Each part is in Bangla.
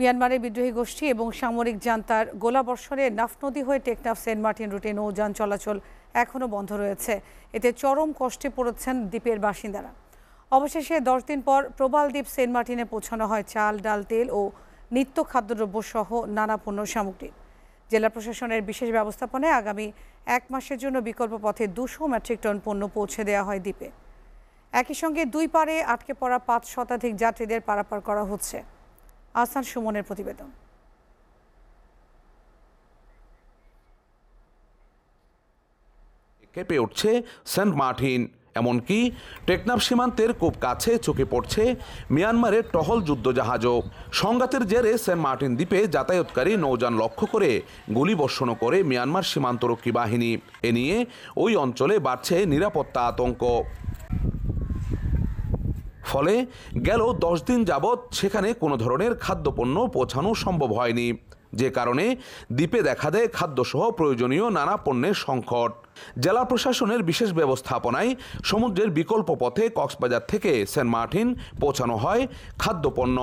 মিয়ানমারের বিদ্রোহী গোষ্ঠী এবং সামরিক জান্তার গোলাবর্ষণে নাফ নদী হয়ে টেকনাফ সেন্ট মার্টিন রুটে নৌযান চলাচল এখনও বন্ধ রয়েছে এতে চরম কষ্টে পড়েছেন দ্বীপের বাসিন্দারা অবশেষে দশ দিন পর প্রবাল দ্বীপ সেন্ট মার্টিনে পৌঁছানো হয় চাল ডাল তেল ও নিত্য খাদ্যদ্রব্য সহ নানা পণ্য সামগ্রী জেলা প্রশাসনের বিশেষ ব্যবস্থাপনায় আগামী এক মাসের জন্য বিকল্প পথে দুশো মেট্রিক টন পণ্য পৌঁছে দেওয়া হয় দ্বীপে একই সঙ্গে দুই পারে আটকে পড়া পাঁচ শতাধিক যাত্রীদের পারাপার করা হচ্ছে আসান সুমনের প্রতিবেদন কেঁপে উঠছে সেন্ট মার্টিন এমনকি টেকনাফ সীমান্তের খুব কাছে চোখে পড়ছে মিয়ানমারের টহল যুদ্ধজাহাজও সংঘাতের জেরে সেন্ট মার্টিন দ্বীপে যাতায়াতকারী নৌযান লক্ষ্য করে গুলি বর্ষণ করে মিয়ানমার সীমান্তরক্ষী বাহিনী এ নিয়ে ওই অঞ্চলে বাড়ছে নিরাপত্তা আতঙ্ক ফলে গেল দশ দিন যাবৎ সেখানে কোনো ধরনের খাদ্যপণ্য পৌঁছানো সম্ভব হয়নি যে কারণে দ্বীপে দেখা দেয় খাদ্যসহ প্রয়োজনীয় নানা পণ্যের সংকট জেলা প্রশাসনের বিশেষ ব্যবস্থাপনায় সমুদ্রের বিকল্প পথে কক্সবাজার থেকে সেন্ট মার্টিন পৌঁছানো হয় খাদ্যপণ্য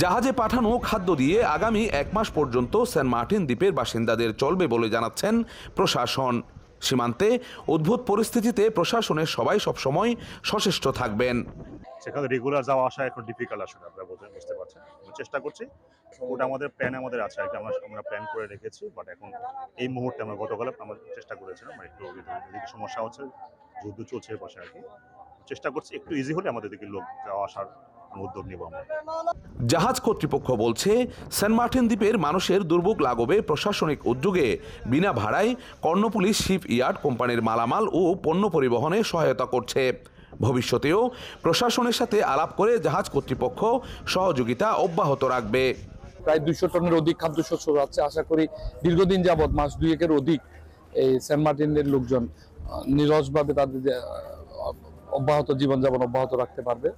জাহাজে পাঠানো খাদ্য দিয়ে আগামী এক মাস পর্যন্ত সেন্ট মার্টিন দ্বীপের বাসিন্দাদের চলবে বলে জানাচ্ছেন প্রশাসন সীমান্তে উদ্ভূত পরিস্থিতিতে প্রশাসনের সবাই সবসময় সচেষ্ট থাকবেন সেখানে রেগুলার যাওয়া আসা এখন ডিফিকাল্ট আসলে আপনারা বুঝতে বুঝতে পারছেন চেষ্টা করছি ওটা আমাদের প্ল্যান আমাদের আছে আর কি আমরা আমরা প্ল্যান করে রেখেছি বাট এখন এই মুহূর্তে আমরা গতকাল আমরা চেষ্টা করেছিলাম একটু এদিকে সমস্যা হচ্ছে যুদ্ধ চলছে পাশে আর কি চেষ্টা করছি একটু ইজি হলে আমাদের দিকে লোক যাওয়া আসার উদ্যোগ আমরা জাহাজ কর্তৃপক্ষ বলছে সেন্ট মার্টিন দ্বীপের মানুষের দুর্ভোগ লাগবে প্রশাসনিক উদ্যোগে বিনা ভাড়ায় কর্ণপুলিশ শিপ ইয়ার্ড কোম্পানির মালামাল ও পণ্য পরিবহনে সহায়তা করছে ভবিষ্যতেও প্রশাসনের সাথে আলাপ করে জাহাজ কর্তৃপক্ষ সহযোগিতা অব্যাহত রাখবে প্রায় দুইশো টনের অধিক খাদ্যশস্য যাচ্ছে আশা করি দীর্ঘদিন যাবৎ মাস দুয়েকের অধিক এই সেন্ট মার্টিনের লোকজন নিরসভাবে তাদের অব্যাহত জীবনযাপন অব্যাহত রাখতে পারবে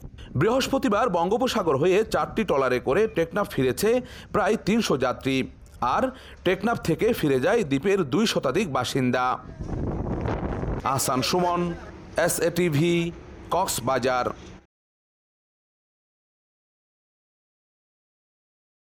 বৃহস্পতিবার বঙ্গোপসাগর হয়ে চারটি ট্রলারে করে টেকনাফ ফিরেছে প্রায় তিনশো যাত্রী আর টেকনাফ থেকে ফিরে যায় দ্বীপের দুই শতাধিক বাসিন্দা Ahsan Suman S A TV Cox Bajar